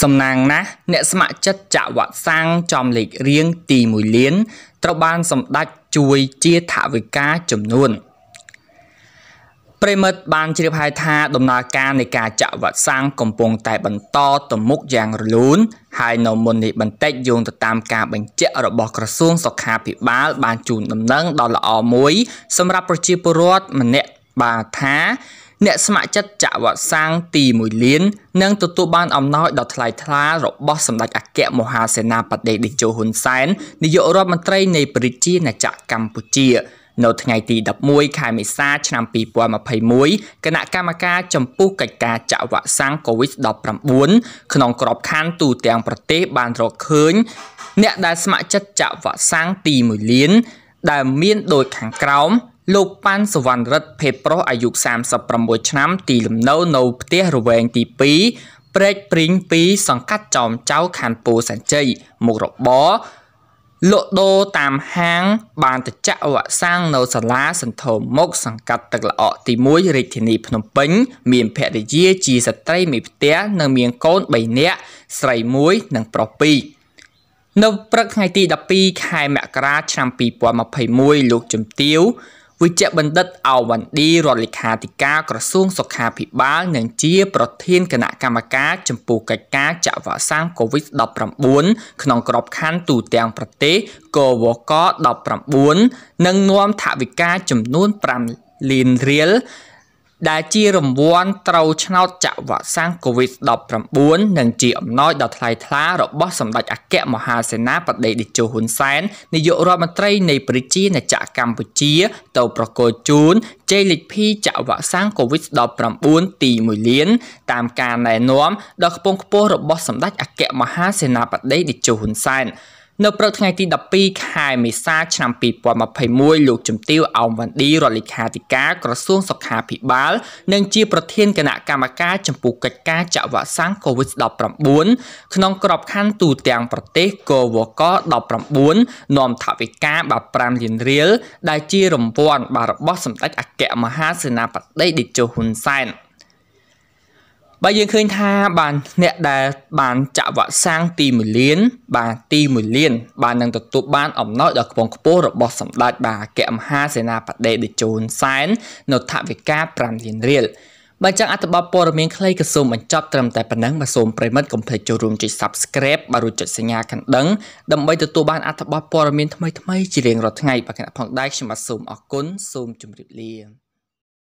សំណាងណាស់អ្នកស្ម័គ្រចិត្តចាក់វ៉ាក់សាំងចំលេខរៀងទី1លាន ត្រូវបានសម្ដេចជួយជាថវិកាចំនួនប្រិមិត្តបានជ្រាបហើយថាដំណើរការនៃការចាក់វ៉ាក់សាំងកំពុងតែបន្តទៅមុខយ៉ាងរលូនហើយនៅមុននេះបន្តិចយោងទៅតាមការបញ្ជាក់របស់ក្រសួងសុខាភិបាល បានជូនដំណឹងដ៏ល្អមួយសម្រាប់ប្រជាពលរដ្ឋម្នាក់បាទថាអ្នកស្ម័គ្រចិត្តចាក់វ៉ាក់សាំងទី1លាននឹងទទួលបានអំណោយដ៏ថ្លៃថ្លារបស់សម្ដេចអគ្គមហាសេនាបតីតេជោហ៊ុនសែននាយករដ្ឋមន្ត្រីនៃប្រជាណាចក្រកម្ពុជានៅថ្ងៃទី11ខែមេសាឆ្នាំ2021គណៈកម្មការចំពោះកិច្ចការចាក់វ៉ាក់សាំង COVID-19 ក្នុងក្របខ័ណ្ឌទូទាំងប្រទេសបានរកឃើញអ្នកដែលស្ម័គ្រចិត្តចាក់វ៉ាក់សាំងទី1លានដែលមានដូចខាងក្រោមលោកប៉ាន់សវណ្ណរិទ្ធភេទប្រុសអាយុ36ឆ្នាំទីលំនៅ នៅផ្ទះរវែងទី2ព្រែកព្រីង2សង្កាត់ចោមចៅខណ្ឌពោធិ៍សែនជ័យមុខរបរលក់ដូរតាមហាង បានទៅចាក់វ៉ាក់សាំងនៅសាលាសន្ធមមុខសង្កាត់ទឹកល្អកទី1រាជធានីភ្នំពេញមានភរិយាជាស្ត្រីមេផ្ទះនិងមានកូន3នាក់ស្រី1និងប្រុស2នៅព្រឹកថ្ងៃទី12ខែមករាឆ្នាំ2021លោកជំទាវវេជ្ជបណ្ឌិតអវ៉ាន់ឌីរដ្ឋលេខាធិការក្រសួងសុខាភិបាលនិងជាប្រធានគណៈកម្មការចំពោះកិច្ចការចាក់វ៉ាក់សាំង COVID-19 ក្នុងក្របខ័ណ្ឌទូទាំងប្រទេសកវក19និងនាំថវិកាចំនួន5លានរៀលដែលជារង្វាន់ត្រូវឆ្នោតចាក់វ៉ាក់សាំង COVID-19 និងជាអំណោយដ៏ថ្លៃថ្លារបស់សម្ដេចអគ្គមហាសេនាបតីតេជោហ៊ុនសែននាយករដ្ឋមន្ត្រីនៃប្រជាណាចក្រកម្ពុជាទៅប្រកល់ជូនជ័យលេខ2ចាក់វ៉ាក់សាំង COVID-19 ទី1លានតាមការណែនាំដ៏ខ្ពង់ខ្ពស់របស់សម្ដេចអគ្គមហាសេនាបតីតេជោហ៊ុនសែននៅព្រឹកថ្ងៃទី12ខែមេសាឆ្នាំ2021លោកជំទាវអោមវណ្ឌីរដ្ឋលេខាធិការក្រសួងសុខាភិបាលនិងជាប្រធានគណៈកម្មការចំពោះកិច្ចការចាក់វ៉ាក់សាំង COVID-19 ក្នុងក្របខ័ណ្ឌទូទាំងប្រទេសកវក19នាំថវិកាបា5លានរៀលដែលជារង្វាន់បារបស់សម្ដេចអគ្គមហាសេនាបតីតេជោហ៊ុនសែន។បើយើងឃើញថាបាន អ្នកដែលបានចាក់វ៉ាក់សាំងទី1លានបាទទី1លាន បាននឹងទទួលបានអំណោយដល់ខ្ពងខ្ពស់របស់សម្ដេចបាទអគ្គមហាសេនាបតីតេជោហ៊ុនសែននៅថវិកា5លានរៀលបើចឹងអត្ថបទព័ត៌មានខ្លីក៏សូមបញ្ចប់ត្រឹមតែប៉ុណ្ណឹងបាទសូមប្រិមិត្តកុំភ្លេចចូលរួមចុច Subscribe បាទរួចចុចសញ្ញាកណ្ដឹងដើម្បីទទួលបានអត្ថបទព័ត៌មានថ្មីៗជារៀងរាល់ថ្ងៃបាទគណៈផងដែរខ្ញុំបាទសូមអរគុណសូមជម្រាបលា